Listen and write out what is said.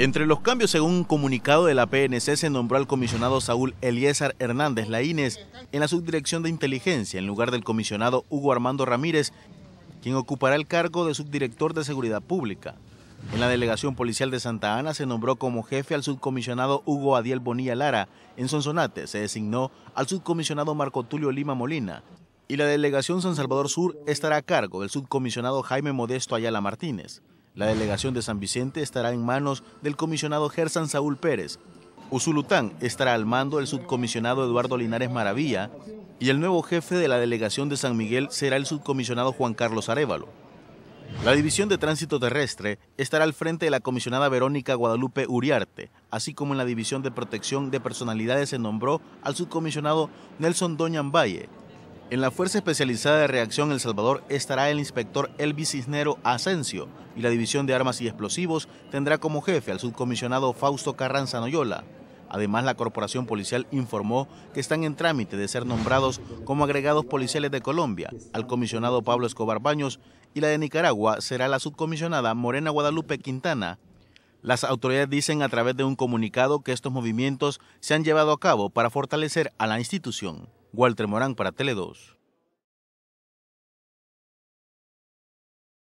Entre los cambios, según un comunicado de la PNC, se nombró al comisionado Saúl Eliezer Hernández Laínez en la subdirección de inteligencia en lugar del comisionado Hugo Armando Ramírez, quien ocupará el cargo de subdirector de seguridad pública. En la delegación policial de Santa Ana se nombró como jefe al subcomisionado Hugo Adiel Bonilla Lara. En Sonsonate se designó al subcomisionado Marco Tulio Lima Molina. Y la delegación San Salvador Sur estará a cargo del subcomisionado Jaime Modesto Ayala Martínez. La delegación de San Vicente estará en manos del comisionado Gersan Saúl Pérez. Usulután estará al mando del subcomisionado Eduardo Linares Maravilla y el nuevo jefe de la delegación de San Miguel será el subcomisionado Juan Carlos Arevalo. La División de Tránsito Terrestre estará al frente de la comisionada Verónica Guadalupe Uriarte, así como en la División de Protección de Personalidades se nombró al subcomisionado Nelson Doñan Valle, en la Fuerza Especializada de Reacción El Salvador estará el inspector Elvis Cisnero Asensio y la División de Armas y Explosivos tendrá como jefe al subcomisionado Fausto Carranza Noyola. Además, la Corporación Policial informó que están en trámite de ser nombrados como agregados policiales de Colombia al comisionado Pablo Escobar Baños y la de Nicaragua será la subcomisionada Morena Guadalupe Quintana. Las autoridades dicen a través de un comunicado que estos movimientos se han llevado a cabo para fortalecer a la institución. Walter Morán para Tele2.